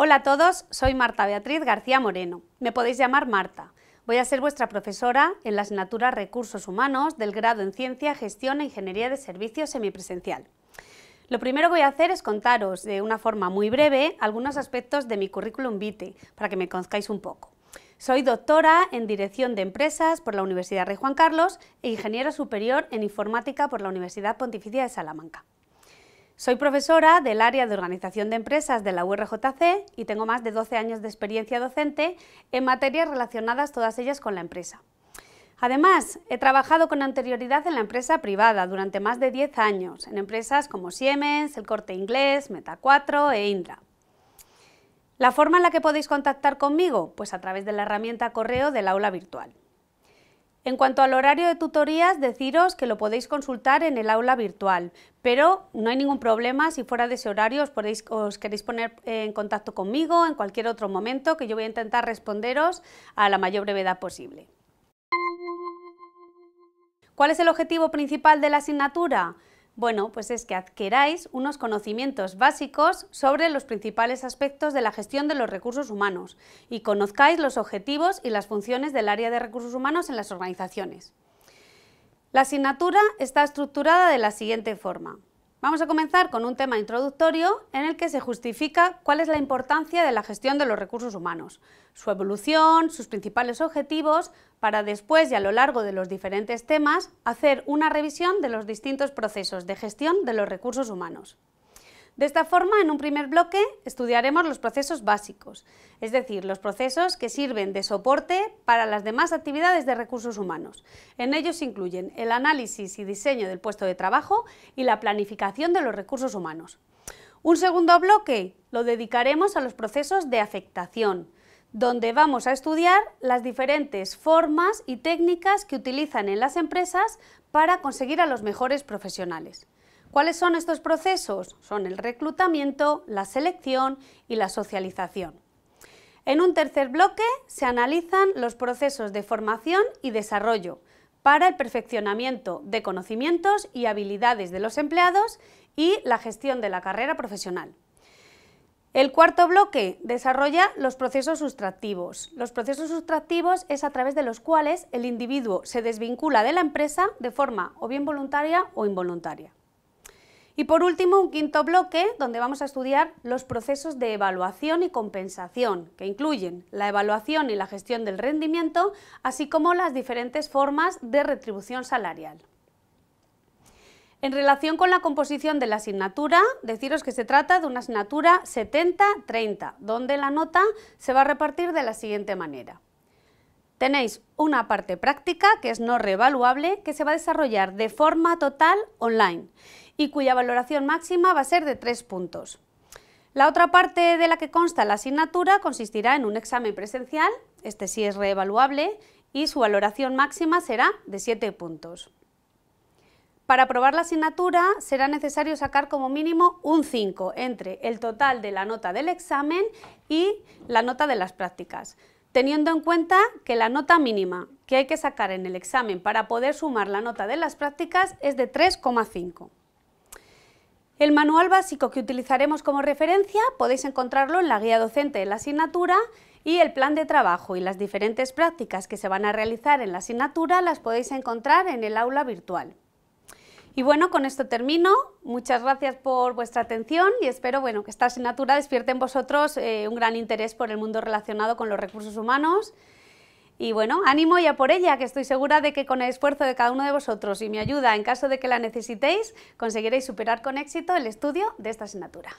Hola a todos, soy Marta Beatriz García Moreno. Me podéis llamar Marta. Voy a ser vuestra profesora en la asignatura Recursos Humanos del grado en Ciencia, Gestión e Ingeniería de Servicios semipresencial. Lo primero que voy a hacer es contaros de una forma muy breve algunos aspectos de mi currículum vitae para que me conozcáis un poco. Soy doctora en Dirección de Empresas por la Universidad Rey Juan Carlos e ingeniera superior en Informática por la Universidad Pontificia de Salamanca. Soy profesora del área de organización de empresas de la URJC y tengo más de 12 años de experiencia docente en materias relacionadas todas ellas con la empresa. Además, he trabajado con anterioridad en la empresa privada durante más de 10 años, en empresas como Siemens, El Corte Inglés, Meta4 e Indra. ¿La forma en la que podéis contactar conmigo? Pues a través de la herramienta correo del aula virtual. En cuanto al horario de tutorías, deciros que lo podéis consultar en el aula virtual, pero no hay ningún problema si fuera de ese horario os, queréis poner en contacto conmigo en cualquier otro momento que yo voy a intentar responderos a la mayor brevedad posible. ¿Cuál es el objetivo principal de la asignatura? Bueno, pues es que adquiráis unos conocimientos básicos sobre los principales aspectos de la gestión de los recursos humanos y conozcáis los objetivos y las funciones del área de recursos humanos en las organizaciones. La asignatura está estructurada de la siguiente forma. Vamos a comenzar con un tema introductorio en el que se justifica cuál es la importancia de la gestión de los recursos humanos, su evolución, sus principales objetivos, para después y a lo largo de los diferentes temas hacer una revisión de los distintos procesos de gestión de los recursos humanos. De esta forma, en un primer bloque estudiaremos los procesos básicos, es decir, los procesos que sirven de soporte para las demás actividades de recursos humanos. En ellos incluyen el análisis y diseño del puesto de trabajo y la planificación de los recursos humanos. Un segundo bloque lo dedicaremos a los procesos de afectación, donde vamos a estudiar las diferentes formas y técnicas que utilizan en las empresas para conseguir a los mejores profesionales. ¿Cuáles son estos procesos? Son el reclutamiento, la selección y la socialización. En un tercer bloque se analizan los procesos de formación y desarrollo para el perfeccionamiento de conocimientos y habilidades de los empleados y la gestión de la carrera profesional. El cuarto bloque desarrolla los procesos sustractivos. Los procesos sustractivos es a través de los cuales el individuo se desvincula de la empresa de forma o bien voluntaria o involuntaria. Y por último, un quinto bloque donde vamos a estudiar los procesos de evaluación y compensación, que incluyen la evaluación y la gestión del rendimiento, así como las diferentes formas de retribución salarial. En relación con la composición de la asignatura, deciros que se trata de una asignatura 70-30, donde la nota se va a repartir de la siguiente manera. Tenéis una parte práctica, que es no reevaluable, que se va a desarrollar de forma total online y cuya valoración máxima va a ser de 3 puntos. La otra parte de la que consta la asignatura consistirá en un examen presencial, este sí es reevaluable, y su valoración máxima será de 7 puntos. Para aprobar la asignatura será necesario sacar como mínimo un 5 entre el total de la nota del examen y la nota de las prácticas, teniendo en cuenta que la nota mínima que hay que sacar en el examen para poder sumar la nota de las prácticas es de 3,5. El manual básico que utilizaremos como referencia podéis encontrarlo en la guía docente de la asignatura y el plan de trabajo y las diferentes prácticas que se van a realizar en la asignatura las podéis encontrar en el aula virtual. Y bueno, con esto termino. Muchas gracias por vuestra atención y espero bueno, que esta asignatura despierte en vosotros eh, un gran interés por el mundo relacionado con los recursos humanos y bueno, ánimo ya por ella, que estoy segura de que con el esfuerzo de cada uno de vosotros y mi ayuda en caso de que la necesitéis, conseguiréis superar con éxito el estudio de esta asignatura.